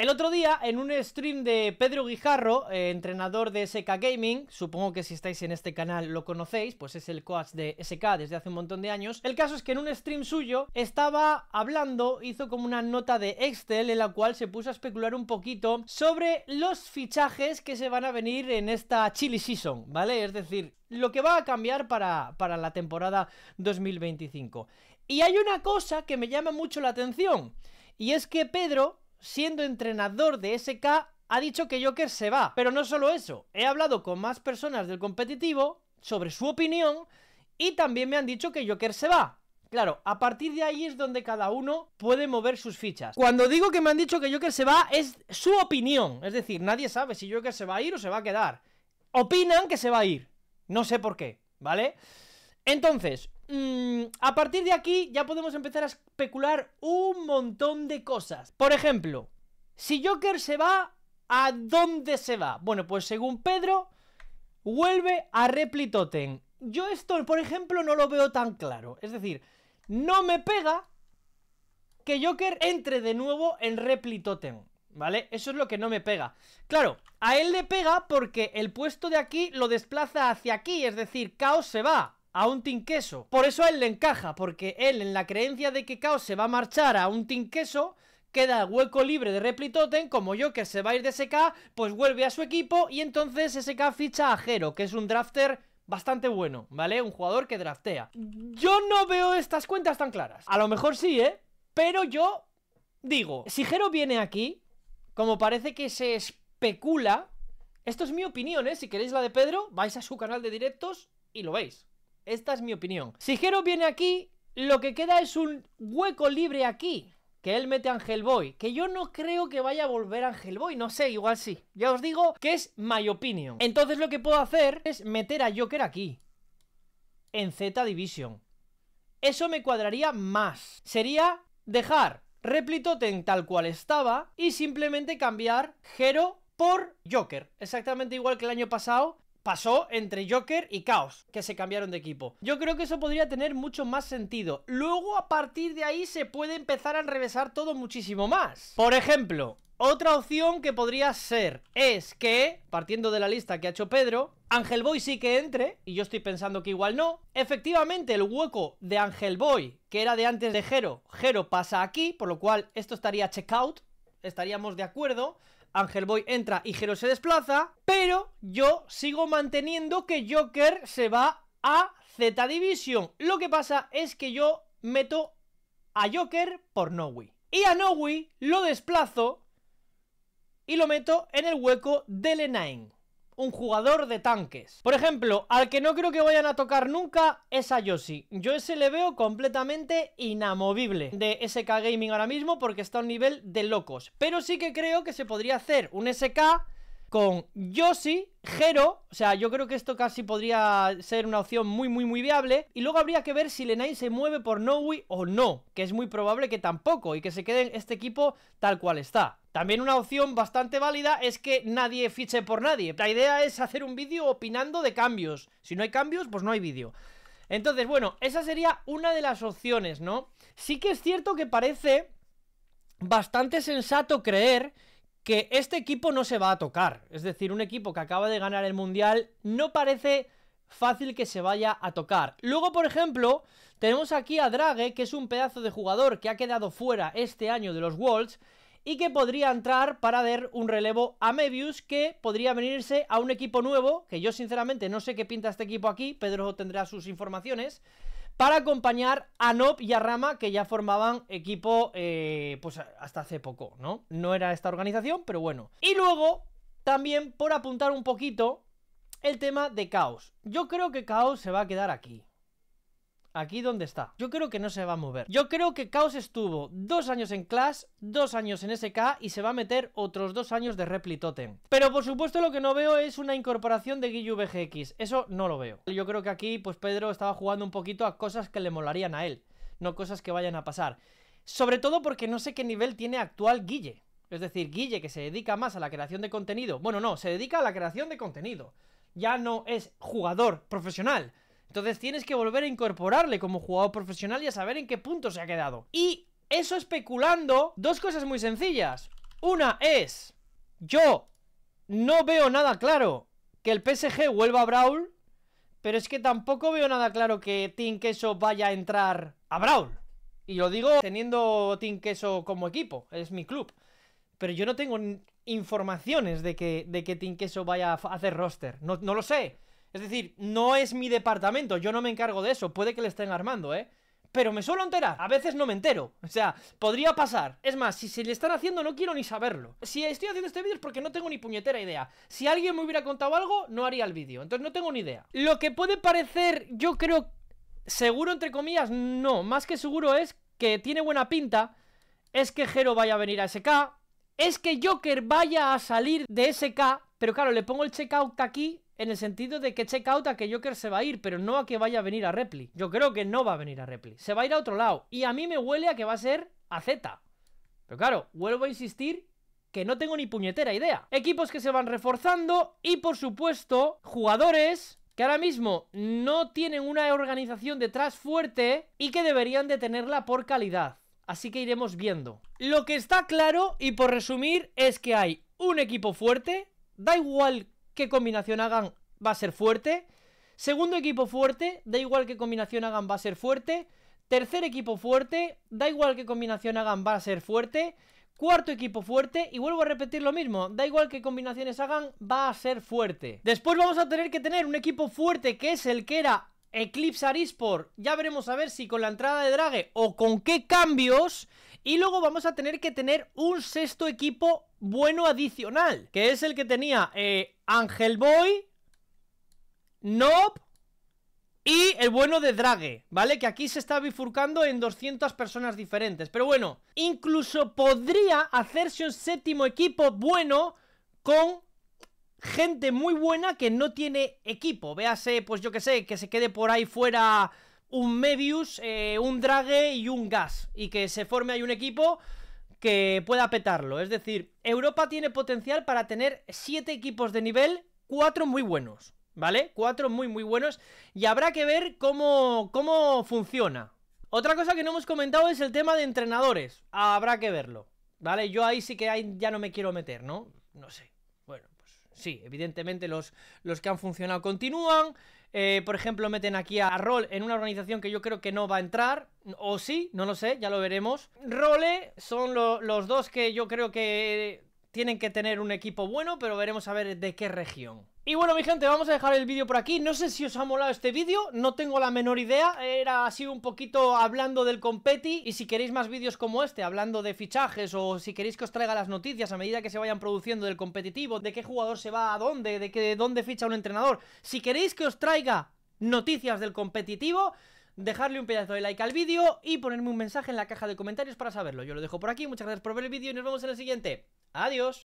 El otro día, en un stream de Pedro Guijarro, eh, entrenador de SK Gaming, supongo que si estáis en este canal lo conocéis, pues es el coach de SK desde hace un montón de años. El caso es que en un stream suyo estaba hablando, hizo como una nota de Excel en la cual se puso a especular un poquito sobre los fichajes que se van a venir en esta Chili Season, ¿vale? Es decir, lo que va a cambiar para, para la temporada 2025. Y hay una cosa que me llama mucho la atención, y es que Pedro siendo entrenador de SK, ha dicho que Joker se va. Pero no solo eso, he hablado con más personas del competitivo sobre su opinión y también me han dicho que Joker se va. Claro, a partir de ahí es donde cada uno puede mover sus fichas. Cuando digo que me han dicho que Joker se va, es su opinión. Es decir, nadie sabe si Joker se va a ir o se va a quedar. Opinan que se va a ir. No sé por qué, ¿vale? Entonces, mm, a partir de aquí ya podemos empezar a especular un montón de cosas. Por ejemplo, si Joker se va, ¿a dónde se va? Bueno, pues según Pedro, vuelve a Replitoten. Yo esto, por ejemplo, no lo veo tan claro. Es decir, no me pega que Joker entre de nuevo en Replitoten. ¿Vale? Eso es lo que no me pega. Claro, a él le pega porque el puesto de aquí lo desplaza hacia aquí, es decir, Caos se va a un tinqueso. Por eso a él le encaja, porque él en la creencia de que Caos se va a marchar a un tinqueso, queda hueco libre de Replitoten, como yo que se va a ir de SK, pues vuelve a su equipo y entonces SK ficha a Jero, que es un drafter bastante bueno, ¿vale? Un jugador que draftea. Yo no veo estas cuentas tan claras. A lo mejor sí, ¿eh? Pero yo digo, si Jero viene aquí, como parece que se especula, esto es mi opinión, ¿eh? Si queréis la de Pedro, vais a su canal de directos y lo veis. Esta es mi opinión. Si Hero viene aquí, lo que queda es un hueco libre aquí. Que él mete a Boy. Que yo no creo que vaya a volver a Boy. No sé, igual sí. Ya os digo que es my opinion. Entonces lo que puedo hacer es meter a Joker aquí. En Z Division. Eso me cuadraría más. Sería dejar Replitoten tal cual estaba y simplemente cambiar Hero por Joker. Exactamente igual que el año pasado, pasó entre Joker y Chaos, que se cambiaron de equipo. Yo creo que eso podría tener mucho más sentido. Luego, a partir de ahí, se puede empezar a enrevesar todo muchísimo más. Por ejemplo, otra opción que podría ser es que, partiendo de la lista que ha hecho Pedro, Ángel Boy sí que entre, y yo estoy pensando que igual no. Efectivamente, el hueco de Ángel Boy, que era de antes de Jero, Jero pasa aquí, por lo cual esto estaría checkout, estaríamos de acuerdo. Ángel Boy entra y Hero se desplaza, pero yo sigo manteniendo que Joker se va a Z Division. Lo que pasa es que yo meto a Joker por Nowi. Y a Nowi lo desplazo y lo meto en el hueco de E9 un jugador de tanques. Por ejemplo, al que no creo que vayan a tocar nunca es a Yoshi. Yo ese le veo completamente inamovible de SK Gaming ahora mismo porque está a un nivel de locos. Pero sí que creo que se podría hacer un SK con Yoshi, Jero, o sea, yo creo que esto casi podría ser una opción muy, muy, muy viable. Y luego habría que ver si Lenai se mueve por Nowi o no, que es muy probable que tampoco y que se quede en este equipo tal cual está. También una opción bastante válida es que nadie fiche por nadie. La idea es hacer un vídeo opinando de cambios. Si no hay cambios, pues no hay vídeo. Entonces, bueno, esa sería una de las opciones, ¿no? Sí que es cierto que parece bastante sensato creer que este equipo no se va a tocar. Es decir, un equipo que acaba de ganar el Mundial no parece fácil que se vaya a tocar. Luego, por ejemplo, tenemos aquí a Drague que es un pedazo de jugador que ha quedado fuera este año de los Wolves y que podría entrar para dar un relevo a Mebius, que podría venirse a un equipo nuevo, que yo sinceramente no sé qué pinta este equipo aquí, Pedro tendrá sus informaciones, para acompañar a Nob y a Rama, que ya formaban equipo eh, pues hasta hace poco, ¿no? No era esta organización, pero bueno. Y luego, también por apuntar un poquito el tema de Caos. Yo creo que Caos se va a quedar aquí aquí donde está. Yo creo que no se va a mover. Yo creo que Chaos estuvo dos años en Clash, dos años en SK y se va a meter otros dos años de Repli Totem. Pero por supuesto lo que no veo es una incorporación de Guille VGX. Eso no lo veo. Yo creo que aquí pues Pedro estaba jugando un poquito a cosas que le molarían a él, no cosas que vayan a pasar. Sobre todo porque no sé qué nivel tiene actual Guille. Es decir, Guille que se dedica más a la creación de contenido. Bueno, no, se dedica a la creación de contenido. Ya no es jugador profesional entonces tienes que volver a incorporarle como jugador profesional y a saber en qué punto se ha quedado. Y eso especulando dos cosas muy sencillas. Una es, yo no veo nada claro que el PSG vuelva a Brawl, pero es que tampoco veo nada claro que Team Queso vaya a entrar a Brawl. Y lo digo teniendo Team Queso como equipo, es mi club. Pero yo no tengo informaciones de que, de que Team Queso vaya a hacer roster. no lo sé. Es decir, no es mi departamento, yo no me encargo de eso, puede que le estén armando, ¿eh? Pero me suelo enterar, a veces no me entero O sea, podría pasar Es más, si se le están haciendo no quiero ni saberlo Si estoy haciendo este vídeo es porque no tengo ni puñetera idea Si alguien me hubiera contado algo, no haría el vídeo Entonces no tengo ni idea Lo que puede parecer, yo creo Seguro entre comillas, no Más que seguro es que tiene buena pinta Es que Jero vaya a venir a SK Es que Joker vaya a salir de SK Pero claro, le pongo el checkout aquí en el sentido de que check out a que Joker se va a ir, pero no a que vaya a venir a Repli. Yo creo que no va a venir a Repli. Se va a ir a otro lado. Y a mí me huele a que va a ser a Z. Pero claro, vuelvo a insistir que no tengo ni puñetera idea. Equipos que se van reforzando y por supuesto jugadores que ahora mismo no tienen una organización detrás fuerte y que deberían de tenerla por calidad. Así que iremos viendo. Lo que está claro y por resumir es que hay un equipo fuerte, da igual qué combinación hagan va a ser fuerte. Segundo equipo fuerte, da igual qué combinación hagan va a ser fuerte. Tercer equipo fuerte, da igual qué combinación hagan va a ser fuerte. Cuarto equipo fuerte, y vuelvo a repetir lo mismo, da igual qué combinaciones hagan, va a ser fuerte. Después vamos a tener que tener un equipo fuerte que es el que era Eclipse Arisport. Ya veremos a ver si con la entrada de drague o con qué cambios y luego vamos a tener que tener un sexto equipo bueno adicional, que es el que tenía eh, Ángel Boy, Nob y el bueno de Drague, ¿vale? Que aquí se está bifurcando en 200 personas diferentes. Pero bueno, incluso podría hacerse un séptimo equipo bueno con gente muy buena que no tiene equipo. Véase, pues yo que sé, que se quede por ahí fuera un Medius, eh, un Drague y un Gas. Y que se forme ahí un equipo que pueda petarlo. Es decir, Europa tiene potencial para tener siete equipos de nivel, 4 muy buenos. ¿Vale? Cuatro muy muy buenos. Y habrá que ver cómo, cómo funciona. Otra cosa que no hemos comentado es el tema de entrenadores. Habrá que verlo. ¿Vale? Yo ahí sí que ya no me quiero meter, ¿no? No sé. Sí, evidentemente los, los que han funcionado continúan. Eh, por ejemplo, meten aquí a Roll en una organización que yo creo que no va a entrar. O sí, no lo sé, ya lo veremos. Role son los dos que yo creo que tienen que tener un equipo bueno, pero veremos a ver de qué región. Y bueno, mi gente, vamos a dejar el vídeo por aquí. No sé si os ha molado este vídeo, no tengo la menor idea. Era así un poquito hablando del competi. Y si queréis más vídeos como este, hablando de fichajes o si queréis que os traiga las noticias a medida que se vayan produciendo del competitivo, de qué jugador se va a dónde, de, qué dónde ficha un entrenador. Si queréis que os traiga noticias del competitivo dejarle un pedazo de like al vídeo y ponerme un mensaje en la caja de comentarios para saberlo. Yo lo dejo por aquí, muchas gracias por ver el vídeo y nos vemos en el siguiente. Adiós.